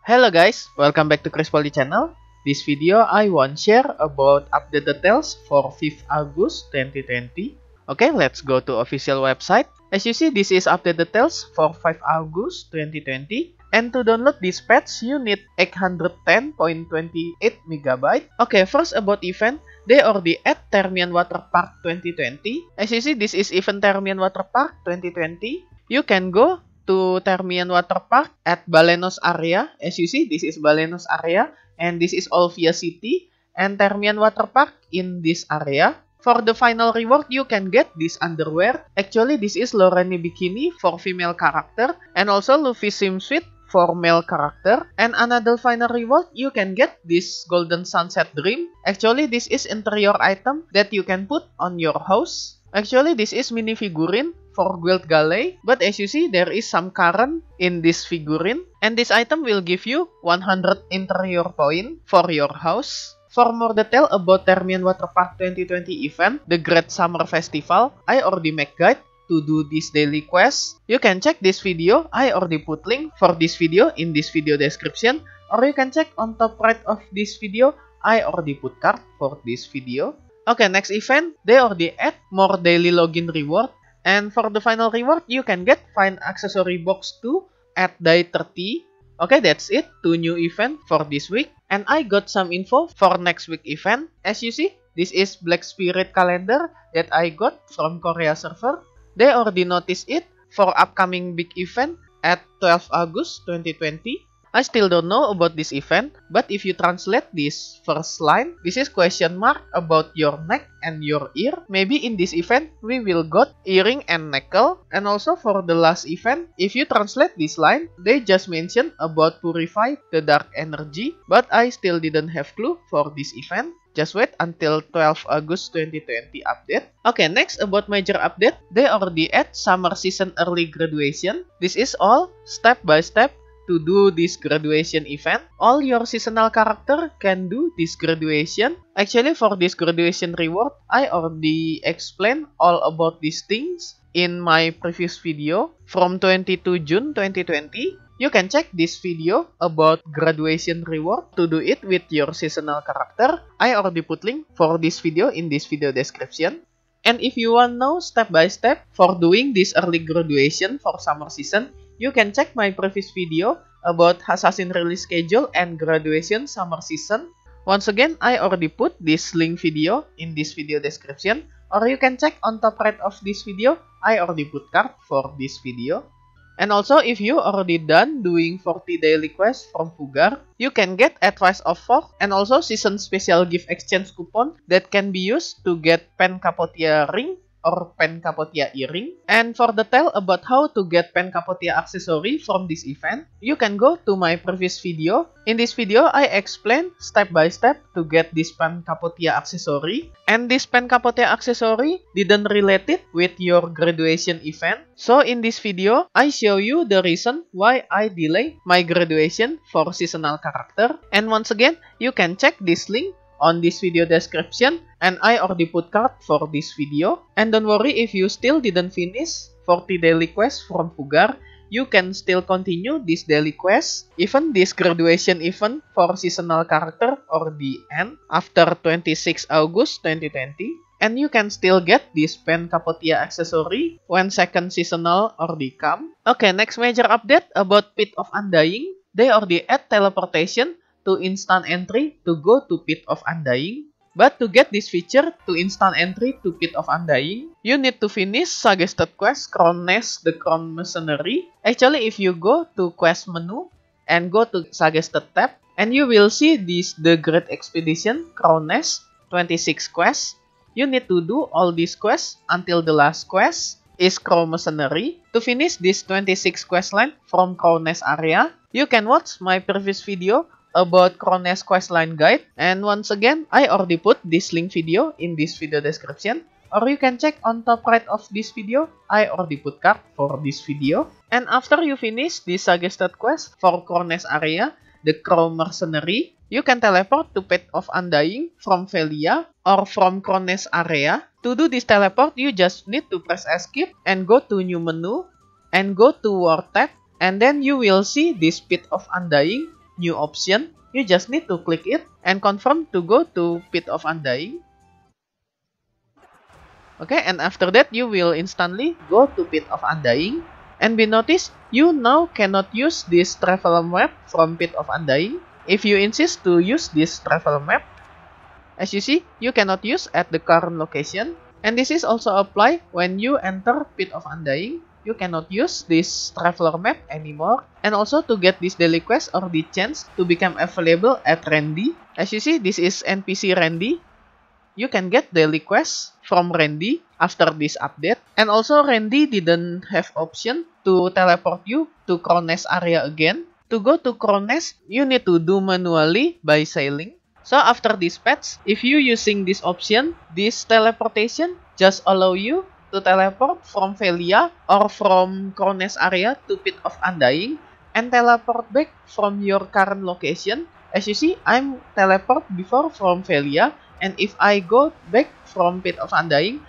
Hello guys, welcome back to Chris Poly channel. This video I want share about update details for 5th August 2020. Okay, let's go to official website. As you see, this is update details for 5 August 2020. And to download this patch, you need 810.28 MB. Okay, first about event, they already at Termian Water Park 2020. As you see, this is event Termian Water Park 2020. You can go to Thermian Water Park at Balenos area. As eh, you see, this is Balenos area and this is Olvia City and Thermian Water Park in this area. For the final reward, you can get this underwear. Actually, this is Loreni Bikini for female character and also Luffy Swimsuit for male character. And another final reward, you can get this Golden Sunset Dream. Actually, this is interior item that you can put on your house. Actually, this is minifigurine for Guild Galley, but as you see, there is some current in this figurine, and this item will give you 100 interior point for your house. For more detail about Termian Waterpark 2020 event, the Great Summer Festival, I already make guide to do this daily quest. You can check this video, I already put link for this video in this video description, or you can check on top right of this video, I already put card for this video. Okay, next event, they already add more daily login reward And for the final reward, you can get Find Accessory Box 2 at day 30. Okay, that's it. Two new event for this week. And I got some info for next week event. As you see, this is Black Spirit calendar that I got from Korea server. They already noticed it for upcoming big event at 12 August 2020. I still don't know about this event, but if you translate this first line, this is question mark about your neck and your ear. Maybe in this event, we will got earring and necklace. And also for the last event, if you translate this line, they just mentioned about purify the dark energy, but I still didn't have clue for this event. Just wait until 12 August 2020 update. Okay, next about major update. They already add summer season early graduation. This is all step by step to do this graduation event. All your seasonal character can do this graduation. Actually, for this graduation reward, I already explained all about these things in my previous video from 22 June 2020. You can check this video about graduation reward to do it with your seasonal character. I already put link for this video in this video description. And if you want know step by step for doing this early graduation for summer season, You can check my previous video about Assassin release schedule and graduation summer season. Once again, I already put this link video in this video description or you can check on top right of this video, I already put card for this video. And also, if you already done doing 40 daily quests from Fugar, you can get Advice of Fork and also Season Special Gift Exchange Coupon that can be used to get Pen Capotia Ring or Pen Capotia earring. And for the tale about how to get Pen Capotia accessory from this event, you can go to my previous video. In this video, I explain step by step to get this Pen Capotia accessory. And this Pen Capotia accessory didn't relate it with your graduation event. So in this video, I show you the reason why I delay my graduation for seasonal character. And once again, you can check this link on this video description and I or the put card for this video. And don't worry if you still didn't finish 40 daily quest from Pugar you can still continue this daily quest, even this graduation event for seasonal character or the end after 26 August 2020. And you can still get this Pen Capotia accessory when second seasonal or the come. Okay, next major update about Pit of Undying. They already add teleportation to instant entry to go to Pit of Undying. But to get this feature to instant entry to Pit of Undying, you need to finish suggested quest Crown Nest the Crown Mercenary. Actually, if you go to quest menu and go to suggested tab, and you will see this the Great Expedition Crown Nest 26 quest. You need to do all these quests until the last quest is Crown Mercenary. To finish this 26 questline from Crown Nest area, you can watch my previous video about Crones Questline Guide. And once again, I already put this link video in this video description. Or you can check on top right of this video, I already put card for this video. And after you finish this suggested quest for Crones area, the Crow Mercenary, you can teleport to Path of Undying from Velia or from Crones area. To do this teleport, you just need to press escape and go to new menu and go to War tab. And then you will see this Pit of Undying new option, you just need to click it and confirm to go to Pit of Undying. Okay, and after that you will instantly go to Pit of Undying. And be noticed, you now cannot use this travel map from Pit of Undying if you insist to use this travel map. As you see, you cannot use at the current location. And this is also apply when you enter Pit of Undying you cannot use this traveler map anymore. And also to get this daily quest or the chance to become available at Randy. As you see, this is NPC Randy. You can get daily quest from Randy after this update. And also Randy didn't have option to teleport you to Cronest area again. To go to Cronest, you need to do manually by sailing. So after this patch, if you using this option, this teleportation just allow you to teleport from Velia or from Cronest area to Pit of Undying and teleport back from your current location. As you see, I'm teleport before from Velia and if I go back from Pit of Undying,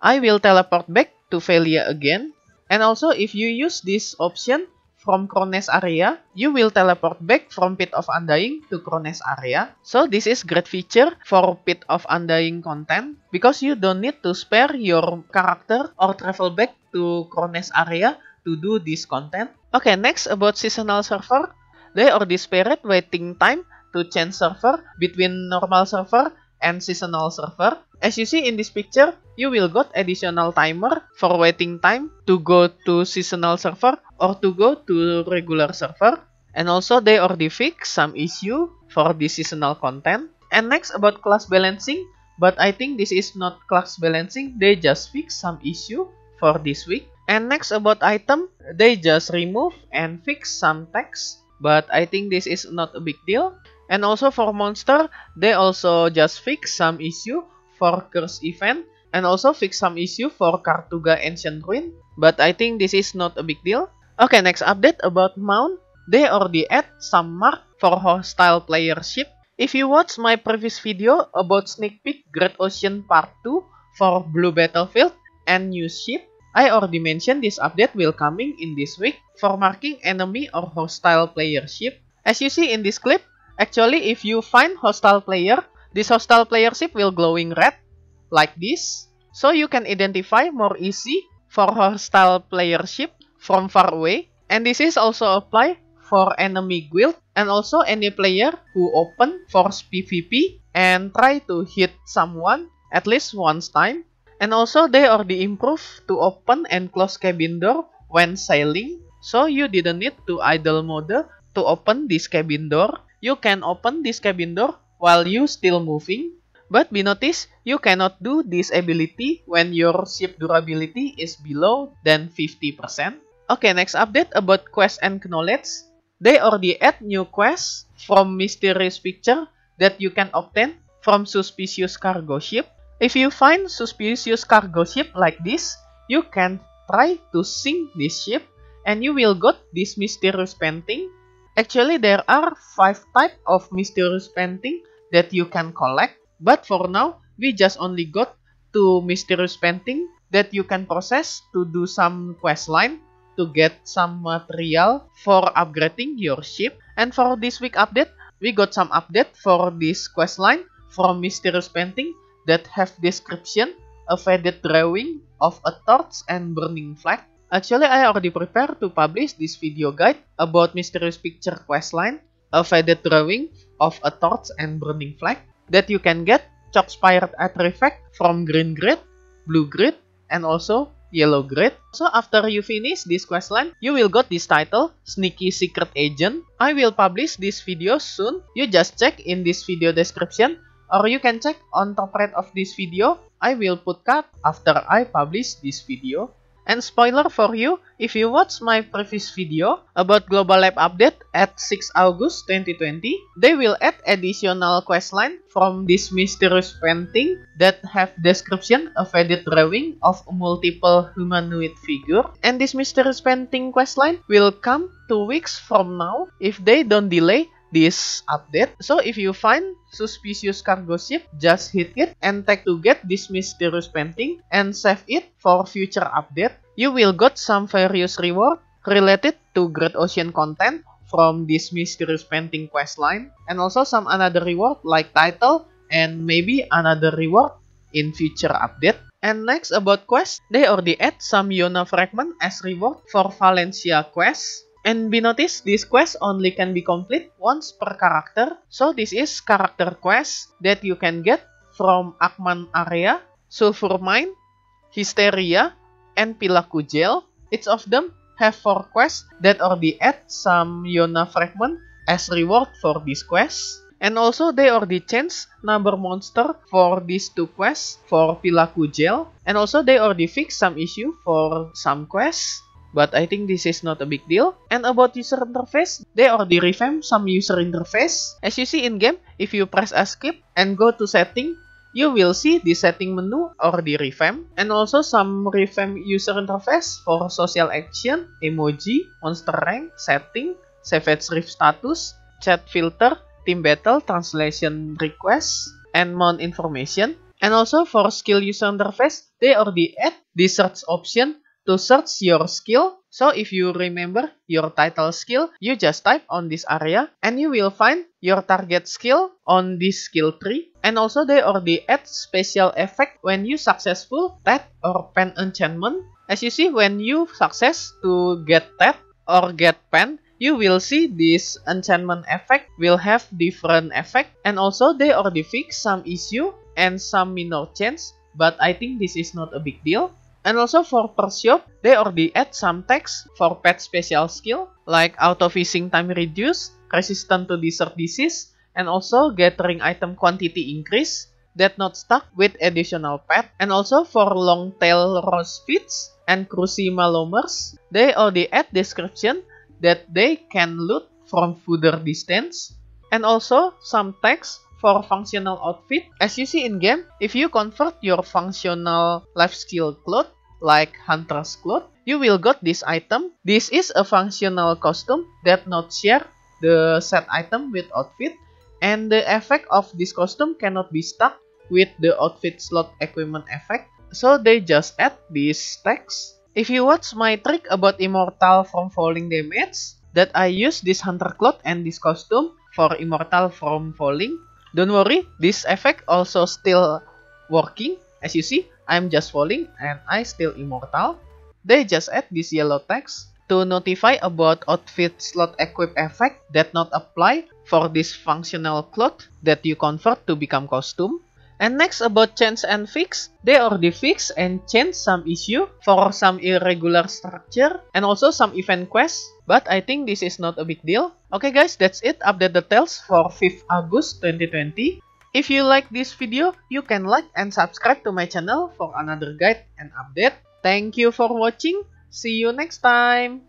I will teleport back to Velia again. And also, if you use this option, from Krones area, you will teleport back from Pit of Undying to Krones area. So this is great feature for Pit of Undying content because you don't need to spare your character or travel back to Krones area to do this content. Okay, next about seasonal server. They are disparate waiting time to change server between normal server and seasonal server. As you see in this picture, you will got additional timer for waiting time to go to seasonal server or to go to regular server. And also they already fix some issue for the seasonal content. And next about class balancing, but I think this is not class balancing, they just fix some issue for this week. And next about item, they just remove and fix some text, but I think this is not a big deal. And also for monster, they also just fix some issue for curse event and also fix some issue for Kartuga Ancient Ruin. But I think this is not a big deal. Okay, next update about mount. They already add some mark for hostile player ship. If you watch my previous video about sneak peek Great Ocean Part 2 for Blue Battlefield and new ship, I already mentioned this update will coming in this week for marking enemy or hostile player ship. As you see in this clip, Actually, if you find hostile player, this hostile player ship will glowing red, like this. So you can identify more easy for hostile player ship from far away. And this is also apply for enemy guild and also any player who open force PvP and try to hit someone at least once time. And also they already improve to open and close cabin door when sailing. So you didn't need to idle mode to open this cabin door you can open this cabin door while you still moving, but be noticed you cannot do this ability when your ship durability is below than 50%. Okay, next update about quest and knowledge. They already add new quests from mysterious picture that you can obtain from suspicious cargo ship. If you find suspicious cargo ship like this, you can try to sink this ship and you will got this mysterious painting Actually, there are 5 type of mysterious painting that you can collect, but for now, we just only got 2 mysterious painting that you can process to do some quest line to get some material for upgrading your ship. And for this week update, we got some update for this quest line from mysterious painting that have description, a faded drawing of a torch and burning flag, Actually, I already prepared to publish this video guide about mysterious picture questline, a faded drawing of a torch and burning flag that you can get chalk-spired artifact from green grid, blue grid, and also yellow grid. So after you finish this questline, you will got this title, Sneaky Secret Agent. I will publish this video soon. You just check in this video description or you can check on top right of this video. I will put card after I publish this video. And spoiler for you, if you watch my previous video about Global Lab update at 6 August 2020, they will add additional questline from this mysterious painting that have description of a dead drawing of a multiple humanoid figure. And this mysterious painting questline will come two weeks from now if they don't delay this update. So if you find suspicious cargo ship, just hit it and tag to get this mysterious painting and save it for future update. You will get some various reward related to Great Ocean content from this mysterious painting quest line and also some another reward like title and maybe another reward in future update. And next about quest, they already add some Yona fragment as reward for Valencia quest And be noticed, this quest only can be complete once per character. So this is character quest that you can get from Akman Area, Sulfur Mine, Hysteria, and Pilaku Jail. Each of them have four quests that already add some Yona fragment as reward for this quest. And also they already change number monster for these two quests for Pilaku Jail. And also they already fix some issue for some quests. But I think this is not a big deal. And about user interface, they already revamped some user interface. As you see in game, if you press escape and go to setting, you will see the setting menu already revamped and also some revamp user interface for social action, emoji, monster rank, setting, savage rift status, chat filter, team battle, translation request, and mount information. And also for skill user interface, they already add the search option to search your skill. So if you remember your title skill, you just type on this area and you will find your target skill on this skill tree. And also they already add special effect when you successful tap or pen enchantment. As you see, when you success to get tap or get pen, you will see this enchantment effect will have different effect. And also they already fix some issue and some minor change. But I think this is not a big deal and also for Perseop, they already add some text for pet special skill like auto fishing time reduce, resistant to desert disease, and also gathering item quantity increase that not stuck with additional pet. And also for long tail rose pits and crucima malomers, they already add description that they can loot from further distance and also some text for functional outfit, as you see in game, if you convert your functional life skill cloth, like hunter's cloth, you will got this item. This is a functional costume that not share the set item with outfit, and the effect of this costume cannot be stuck with the outfit slot equipment effect, so they just add this text. If you watch my trick about immortal from falling damage, that I use this hunter cloth and this costume for immortal from falling, Don't worry, this effect also still working. As you see, I'm just falling and I still immortal. They just add this yellow text to notify about outfit slot equip effect that not apply for this functional cloth that you convert to become costume. And next about change and fix, they already fix and change some issue for some irregular structure and also some event quest, but I think this is not a big deal. Okay guys, that's it update details for 5th August 2020. If you like this video, you can like and subscribe to my channel for another guide and update. Thank you for watching. See you next time.